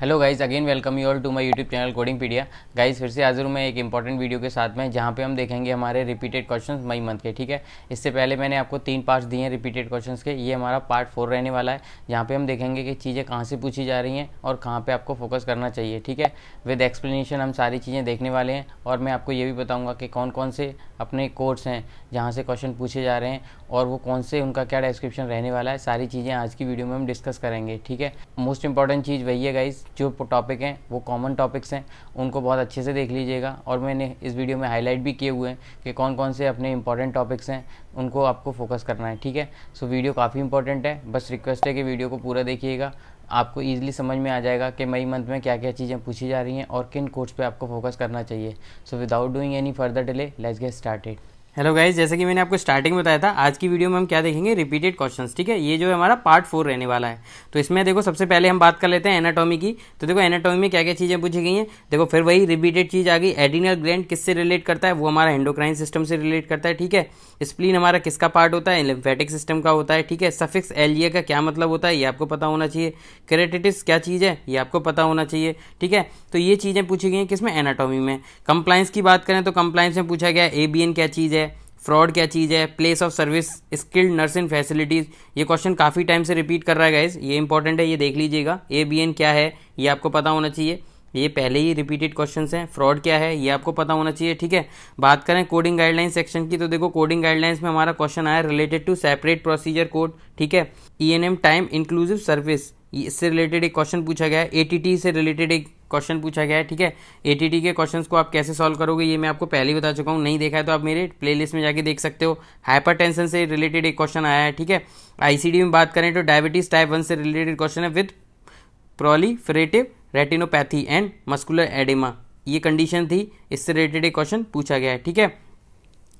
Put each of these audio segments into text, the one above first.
hello guys again welcome you all to my YouTube channel coding pedia guys फिर से हाजिर हूँ मैं एक इंपॉर्टेंट वीडियो के साथ में जहाँ पे हम देखेंगे हमारे रिपीटेड क्वेश्चंस मई मंथ के ठीक है इससे पहले मैंने आपको तीन पार्ट्स दिए हैं रिपीटेड क्वेश्चंस के ये हमारा पार्ट फोर रहने वाला है जहाँ पर हम देखेंगे कि चीज़ें कहाँ से पूछी जा रही हैं और कहाँ पर आपको फोकस करना चाहिए ठीक है विद एक्सप्लेनेशन हम सारी चीज़ें देखने वाले हैं और मैं आपको ये भी बताऊँगा कि कौन कौन से अपने कोर्स हैं जहाँ से क्वेश्चन पूछे जा रहे हैं और वो कौन से उनका क्या डिस्क्रिप्शन रहने वाला है सारी चीज़ें आज की वीडियो में हम डिस्कस करेंगे ठीक है मोस्ट इंपॉर्टेंट चीज़ वही है गाइज जो टॉपिक हैं वो कॉमन टॉपिक्स हैं उनको बहुत अच्छे से देख लीजिएगा और मैंने इस वीडियो में हाईलाइट भी किए हुए हैं कि कौन कौन से अपने इंपॉर्टेंट टॉपिक्स हैं उनको आपको फोकस करना है ठीक है सो वीडियो काफ़ी इंपॉर्टेंट है बस रिक्वेस्ट है कि वीडियो को पूरा देखिएगा आपको ईजिली समझ में आ जाएगा कि मई मंथ में क्या क्या चीज़ें पूछी जा रही हैं और किन कोर्स पर आपको फोकस करना चाहिए so without doing any further delay let's get started hello guys जैसे कि मैंने आपको स्टार्टिंग में बताया था आज की वीडियो में हम क्या देखेंगे रिपीटेड क्वेश्चंस ठीक है ये जो है हमारा पार्ट फोर रहने वाला है तो इसमें देखो सबसे पहले हम बात कर लेते हैं एनाटॉमी की तो देखो एनाटॉमी में क्या क्या चीज़ें पूछी गई हैं देखो फिर वही रिपीटेड चीज़ आ गई एडिनल ग्रेंड किससे रिलेट करता है वो हमारा एंडोक्राइन सिस्टम से रिलेट करता है ठीक है स्प्लीन हमारा किसका पार्ट होता है लिम्फेटिक सिस्टम का होता है ठीक है सफिक्स एल का क्या मतलब होता है ये आपको पता होना चाहिए क्रेटिटिस क्या चीज़ है ये आपको पता होना चाहिए ठीक है तो ये चीज़ें पूछी गई हैं किसमें एनाटॉमी में कंप्लाइंस की बात करें तो कंप्लाइंस में पूछा गया ए क्या चीज़ है फ्रॉड क्या चीज़ है place of service skilled nursing facilities ये क्वेश्चन काफ़ी टाइम से रिपीट कर रहा है गाइज ये इंपॉर्टेंट है ये देख लीजिएगा ए बी एन क्या है ये आपको पता होना चाहिए ये पहले ही रिपीटेड क्वेश्चन हैं फ्रॉड क्या है ये आपको पता होना चाहिए ठीक है बात करें कोडिंग गाइडलाइंस सेक्शन की तो देखो कोडिंग गाइडलाइंस में हमारा क्वेश्चन आया related to separate procedure code ठीक है E N M time inclusive service इससे रिलेटेड एक क्वेश्चन पूछा गया है ए टी टी से रिलेटेड एक क्वेश्चन पूछा गया है ठीक है ए के क्वेश्चंस को आप कैसे सॉल्व करोगे ये मैं आपको पहले ही बता चुका हूँ नहीं देखा है तो आप मेरे प्लेलिस्ट में जाके देख सकते हो हाइपरटेंशन से रिलेटेड एक क्वेश्चन आया है ठीक है आईसीडी में बात करें तो डायबिटीज टाइप वन से रिलेटेड क्वेश्चन है with proliferative retinopathy and muscular oedema ये कंडीशन थी इससे रिलेटेड एक क्वेश्चन पूछा गया है ठीक है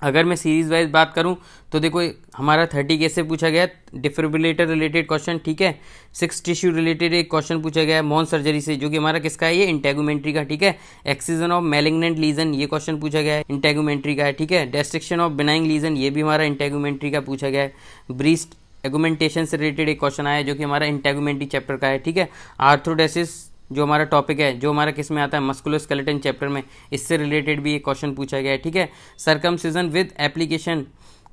अगर मैं सीरीज वाइज बात करूं तो देखो हमारा थर्टी के से पूछा गया डिफ्रिबुलेटर रिलेटेड क्वेश्चन ठीक है सिक्स टिश्यू रिलेटेड एक क्वेश्चन पूछा गया मॉन सर्जरी से जो कि हमारा किसका है ये इंटेगोमेंट्री का ठीक है एक्सीजन ऑफ मेलिग्नेंट लीजन ये क्वेश्चन पूछा गया है इंटेगोमेंट्री का है ठीक है डेस्ट्रिक्शन ऑफ बिनाइंग लीजन ये भी हमारा इंटेगोमेंट्री का पूछा गया है ब्रीस्ट एगोमेंटेशन से रिलेटेड एक क्वेश्चन आया जो कि हमारा इंटेगोमेंट्री चैप्टर का है ठीक है आर्थ्रोडेसिस जो हमारा टॉपिक है जो हमारा किस में आता है मस्कुलर स्केलेटन चैप्टर में इससे रिलेटेड भी ये क्वेश्चन पूछा गया है ठीक है सरकम सीजन विद एप्लीकेशन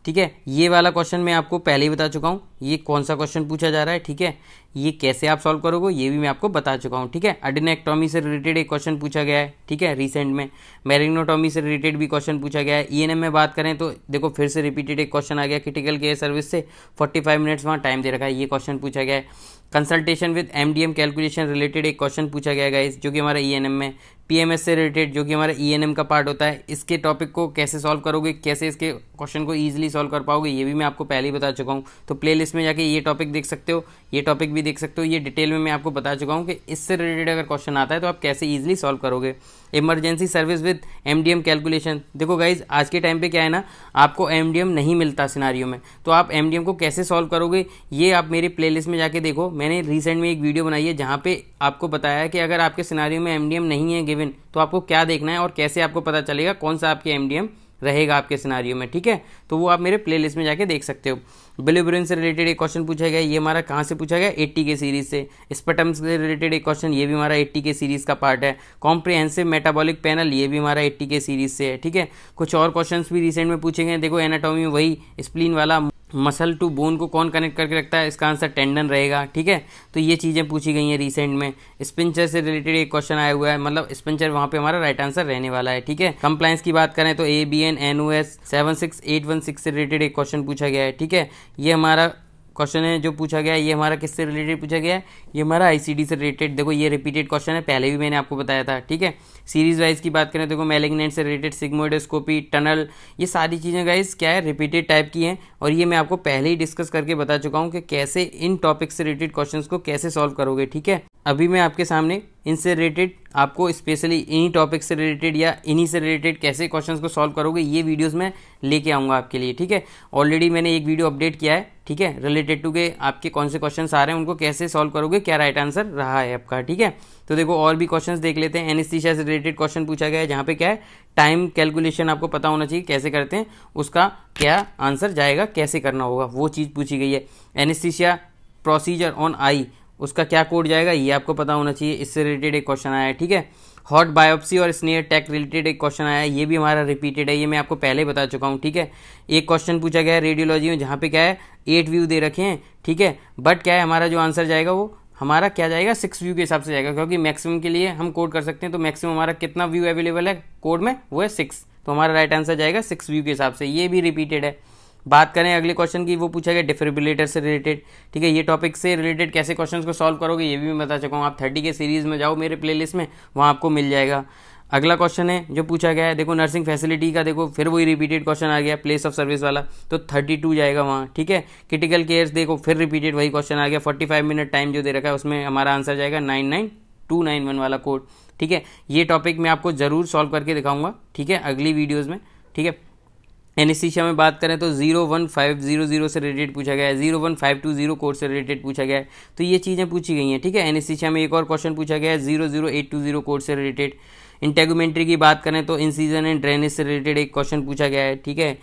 ठीक है ये वाला क्वेश्चन मैं आपको पहले ही बता चुका हूँ ये कौन सा क्वेश्चन पूछा जा रहा है ठीक है ये कैसे आप सॉल्व करोगे ये भी मैं आपको बता चुका हूँ ठीक है अडिनेक्टॉमी से रिलेटेड एक क्वेश्चन पूछा गया है ठीक है रिसेंट में मैरिग्नोटॉमी से रिलेटेड भी क्वेश्चन पूछा गया है ई e में बात करें तो देखो फिर से रिपीटेड एक क्वेश्चन आ गया क्रिटिकल केयर सर्विस से फोर्टी फाइव मिनट्स वहाँ टाइम दे रखा है ये क्वेश्चन पूछा गया है consultation with MDM calculation related एक क्वेश्चन पूछा गया है जो कि हमारा ई e में पीएमएस से रिलेटेड जो कि हमारा ई e का पार्ट होता है इसके टॉपिक को कैसे सॉल्व करोगे कैसे इसके क्वेश्चन को ईजिली सॉल्व कर पाओगे ये भी मैं आपको पहले ही बता चुका हूँ तो प्ले में जाके ये टॉपिक देख सकते हो ये टॉपिक भी भी देख सकते हो ये डिटेल में मैं आपको बता चुका हूँ कि इससे रिलेटेड अगर क्वेश्चन आता है तो आप कैसे ईजिली सॉल्व करोगे emergency service with M D M calculation देखो गाइज आज के टाइम पे क्या है ना आपको एम डी एम नहीं मिलता सिनारियों में तो आप एम डी एम को कैसे सॉल्व करोगे ये आप मेरी प्ले लिस्ट में जाके देखो मैंने रिसेंट में एक वीडियो बनाई है जहाँ पे आपको बताया है कि अगर आपके सिनारियों में एम डी एम नहीं है गिविन तो आपको क्या देखना है और कैसे आपको पता चलेगा कौन सा आपके एम डी एम रहेगा आपके सिनारियों में ठीक है तो वो आप मेरे प्लेलिस्ट में जाके देख सकते हो बिलीब्रेन से रिलेटेड एक क्वेश्चन पूछा गया ये हमारा कहाँ से पूछा गया एट्टी के सीरीज से स्पटम से रिलेटेड एक क्वेश्चन ये भी हमारा एट्टी के सीरीज का पार्ट है कॉम्प्रिहेंसिव मेटाबॉलिक पैनल ये भी हमारा एट्टी के सीरीज से है ठीक है कुछ और क्वेश्चन भी रिसेंट में पूछे गए देखो एनाटॉमी वही स्प्लीन वाला मसल टू बोन को कौन कनेक्ट करके रखता है इसका आंसर टेंडन रहेगा ठीक है तो ये चीज़ें पूछी गई हैं रिसेंट में स्पिंचर से रिलेटेड एक क्वेश्चन आया हुआ है मतलब स्पिंचर वहाँ पे हमारा राइट आंसर रहने वाला है ठीक है कंप्लाइंस की बात करें तो A B N N O S seven six eight one six से रिलेटेड एक क्वेश्चन पूछा गया है ठीक है ये हमारा क्वेश्चन है जो पूछा गया है ये हमारा किससे रिलेटेड पूछा गया है ये हमारा आईसीडी से रिलेटेड देखो ये रिपीटेड क्वेश्चन है पहले भी मैंने आपको बताया था ठीक है सीरीज वाइज की बात करें देखो मेलेगनेट से रिलेटेड सिग्मोडोस्कोपी टनल ये सारी चीज़ें गाइज क्या है रिपीटेड टाइप की हैं और ये मैं आपको पहले ही डिस्कस करके बता चुका हूँ कि कैसे इन टॉपिक से रिलेटेड क्वेश्चन को कैसे सॉल्व करोगे ठीक है अभी मैं आपके सामने इनसे रिलेटेड आपको स्पेशली इन्हीं टॉपिक से रिलेटेड या इन्हीं से रिलेटेड कैसे क्वेश्चंस को सॉल्व करोगे ये वीडियोस मैं लेके आऊँगा आपके लिए ठीक है ऑलरेडी मैंने एक वीडियो अपडेट किया है ठीक है रिलेटेड टू के आपके कौन से क्वेश्चन आ रहे हैं उनको कैसे सॉल्व करोगे क्या राइट आंसर रहा है आपका ठीक है तो देखो और भी क्वेश्चन देख लेते हैं एन से रिलेटेड क्वेश्चन पूछा गया है जहाँ पे क्या है टाइम कैलकुलेशन आपको पता होना चाहिए कैसे करते हैं उसका क्या आंसर जाएगा कैसे करना होगा वो चीज़ पूछी गई है एनिस्थीशिया प्रोसीजर ऑन आई उसका क्या कोड जाएगा ये आपको पता होना चाहिए इससे रिलेटेड एक क्वेश्चन आया है ठीक है हॉट बायोप्सी और स्नेयर टेक रिलेटेड एक क्वेश्चन आया है ये भी हमारा रिपीटेड है ये मैं आपको पहले बता चुका हूँ ठीक है एक क्वेश्चन पूछा गया है रेडियोलॉजी में जहाँ पे क्या है एट व्यू दे रखे हैं ठीक है बट क्या है हमारा जो आंसर जाएगा वो हमारा क्या जाएगा सिक्स व्यू के हिसाब से जाएगा क्योंकि मैक्सिमम के लिए हम कोड कर सकते हैं तो मैक्सिमम हमारा कितना व्यू अवेलेबल है कोड में वो है सिक्स तो हमारा राइट आंसर जाएगा सिक्स व्यू के हिसाब से ये भी रिपीटेड है बात करें अगले क्वेश्चन की वो पूछा गया डिफ्रिबुलेटर से रिलेटेड ठीक है ये टॉपिक से रिलेटेड कैसे क्वेश्चन को सॉल्व करोगे ये भी मैं बता चुका हूँ आप थर्टी के सीरीज में जाओ मेरे प्ले में वहाँ आपको मिल जाएगा अगला क्वेश्चन है जो पूछा गया है देखो नर्सिंग फैसिलिटी का देखो फिर वही रिपीटेड क्वेश्चन आ गया प्लेस ऑफ सर्विस वाला तो थर्टी टू जाएगा वहाँ ठीक है क्रिटिकल केयर्स देखो फिर रिपीटेड वही क्वेश्चन आ गया फोर्टी फाइव मिनट टाइम जो दे रखा है उसमें हमारा आंसर जाएगा nine nine two nine one वाला कोड ठीक है ये टॉपिक मैं आपको जरूर सॉल्व करके दिखाऊंगा ठीक है अगली वीडियोज़ में ठीक है एनेस्थीसिया में बात करें तो zero one five zero zero से रिलेटेड पूछा गया है zero one five two zero course से रिलेटेड पूछा गया है तो ये चीज़ें पूछी गई हैं ठीक है एनेस्थीसिया में एक और क्वेश्चन पूछा गया है zero zero eight two zero course से रिलेटेड इंटेगोमेंट्री की बात करें तो इनसीजन एंड ड्रेनेज से रिलेटेड एक क्वेश्चन पूछा गया है ठीक है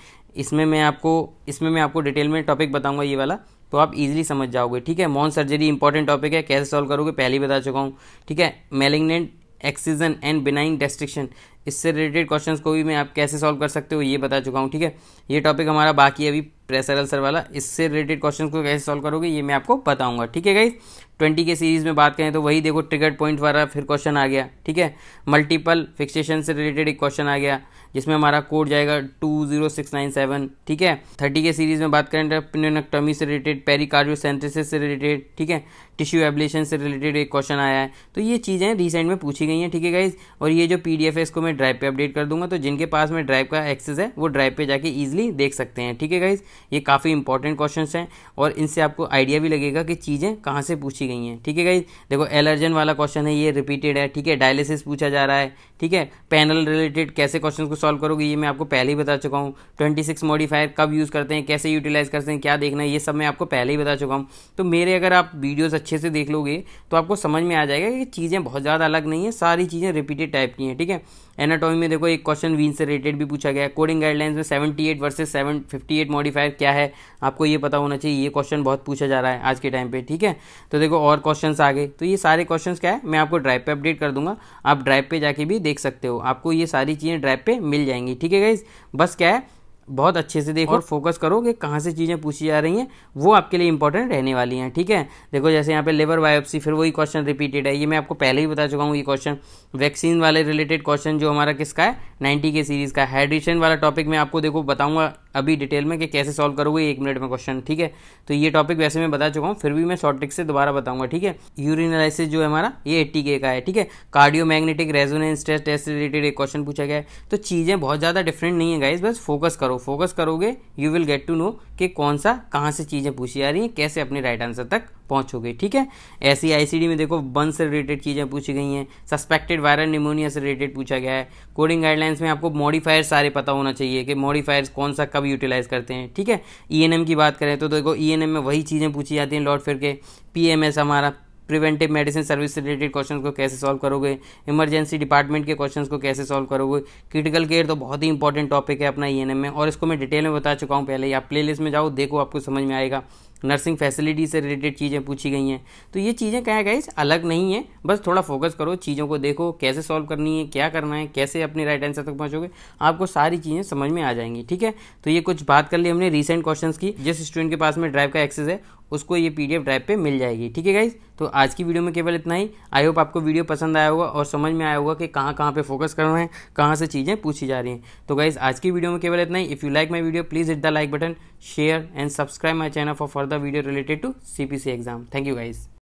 इसमें मैं आपको इसमें मैं आपको डिटेल में टॉपिक बताऊंगा ये वाला तो आप इजीली समझ जाओगे ठीक है मॉन सर्जरी इंपॉर्टेंट टॉपिक है कैसे सॉल्व करोगे पहले ही बता चुका हूँ ठीक है malignant excision and benign destruction इससे रिलेटेड क्वेश्चंस को भी मैं आप कैसे सॉल्व कर सकते हो ये बता चुका हूँ ठीक है ये टॉपिक हमारा बाकी अभी प्रेशर अल्सर वाला इससे रिलेटेड क्वेश्चंस को कैसे सॉल्व करोगे ये मैं आपको बताऊंगा ठीक है गाइज ट्वेंटी के सीरीज में बात करें तो वही देखो ट्रिगर पॉइंट वाला फिर क्वेश्चन आ गया ठीक है मल्टीपल फिक्सेशन से रिलेटेड एक क्वेश्चन आ गया जिसमें हमारा कोड जाएगा two zero six nine seven ठीक है थर्टी के सीरीज में बात करें तो पिनोनक्टमी से रिलेटेड पेरिकार्डियोसेंथेसिस से रिलेटेड ठीक है टिश्यू एबलेशन से रिलेटेड एक क्वेश्चन आया है तो ये चीज़ें रिसेंट में पूछी गई हैं ठीक है गाइज और ये जो पी है इसको मैं ड्राइव पे अपडेट कर दूंगा तो जिनके पास में ड्राइव का एक्सेस है वो ड्राइव पे जाके ईजिली देख सकते हैं ठीक है गाइज ये काफ़ी इंपॉर्टेंट क्वेश्चन हैं और इनसे आपको आइडिया भी लगेगा कि चीज़ें कहाँ से पूछी गई हैं ठीक है गाइज देखो एलर्जन वाला क्वेश्चन है ये रिपीटेड है ठीक है डायलिसिस पूछा जा रहा है ठीक है पैनल रिलेटेड कैसे क्वेश्चन को सॉल्व करोगे ये मैं आपको पहले ही बता चुका हूँ ट्वेंटी सिक्स मॉडिफायर कब यूज़ करते हैं कैसे यूटिलाइज करते हैं क्या देखना है ये सब मैं आपको पहले ही बता चुका हूँ तो मेरे अगर आप वीडियोज़ अच्छे से देख लोगे तो आपको समझ में आ जाएगा कि चीज़ें बहुत ज़्यादा अलग नहीं है सारी चीज़ें रिपीटेड टाइप की हैं ठीक है एनाटॉमी में देखो एक क्वेश्चन वीन से रिलेटेड भी पूछा गया है कोडिंग गाइडलाइंस में seventy eight versus seven fifty eight modifier क्या है आपको ये पता होना चाहिए ये क्वेश्चन बहुत पूछा जा रहा है आज के टाइम पे ठीक है तो देखो और क्वेश्चन आ गए तो ये सारे क्वेश्चन क्या है मैं आपको ड्राइव पे अपडेट कर दूंगा आप ड्राइव पे जाके भी देख सकते हो आपको ये सारी चीज़ें ड्राइव पे मिल जाएंगी ठीक है गाइज बस क्या है बहुत अच्छे से देखो और फोकस करो कि कहाँ से चीज़ें पूछी जा रही हैं वो आपके लिए इंपॉर्टेंट रहने वाली हैं ठीक है देखो जैसे यहाँ पे लेबर बायोप्सी फिर वही क्वेश्चन रिपीटेड है ये मैं आपको पहले ही बता चुका हूँ ये क्वेश्चन वैक्सीन वाले रिलेटेड क्वेश्चन जो हमारा किसका है नाइन्टी के सीरीज़ का हाइड्रेशन वाला टॉपिक मैं आपको देखो बताऊँगा अभी डिटेल में कि कैसे सॉल्व करोगे एक मिनट में क्वेश्चन ठीक है तो ये टॉपिक वैसे मैं बता चुका हूँ फिर भी मैं शॉर्ट ट्रिक से दोबारा बताऊंगा ठीक है यूरिनालाइसिस जो है हमारा ये एट्टी के का है ठीक है cardio magnetic resonance test test related एक क्वेश्चन पूछा गया है तो चीज़ें बहुत ज़्यादा डिफरेंट नहीं है गाइज बस फोकस करो फोकस करोगे you will get to know कि कौन सा कहाँ से चीज़ें पूछी जा रही हैं कैसे अपने राइट आंसर तक पहुंचोगे ठीक है ऐसी आईसीडी में देखो बन से रिलेटेड चीज़ें पूछी गई हैं सस्पेक्टेड वायरल निमोनिया से रिलेटेड पूछा गया है कोडिंग गाइडलाइंस में आपको मॉडिफायर्स सारे पता होना चाहिए कि मॉडिफायर्स कौन सा कब यूटिलाइज करते हैं ठीक है ई e की बात करें तो देखो ई e में वही चीज़ें पूछी जाती हैं लौट फिर के पी हमारा प्रिवेंटिव मेडिसिन सर्विस से रिलेटेड क्वेश्चन को कैसे सॉल्व करोगे इमरजेंसी डिपार्टमेंट के क्वेश्चन को कैसे सॉल्व करोगे क्रिटिकल केयर तो बहुत ही इंपॉर्टेंट टॉपिक है अपना ई e में और इसको मैं डिटेल में बता चुका हूँ पहले ही आप प्लेलिस्ट में जाओ देखो आपको समझ में आएगा नर्सिंग फैसिलिटी से रिलेटेड चीज़ें पूछी गई हैं तो ये चीज़ें क्या है गाइज अलग नहीं है बस थोड़ा फोकस करो चीज़ों को देखो कैसे सॉल्व करनी है क्या करना है कैसे अपने राइट आंसर तक पहुँचोगे आपको सारी चीज़ें समझ में आ जाएंगी ठीक है तो ये कुछ बात कर ली हमने रिसेंट क्वेश्चन की जिस स्टूडेंट के पास में ड्राइव का एक्सेस है उसको ये पीडीएफ ड्राइव पे मिल जाएगी ठीक है गाइज तो आज की वीडियो में केवल इतना ही आई होप आपको वीडियो पसंद आया होगा और समझ में आया होगा कि कहाँ कहाँ पे फोकस करना है कहाँ से चीज़ें पूछी जा रही हैं तो गाइज आज की वीडियो में केवल इतना ही if you like my video please hit the like button share and subscribe my channel for further video related to C exam thank you guys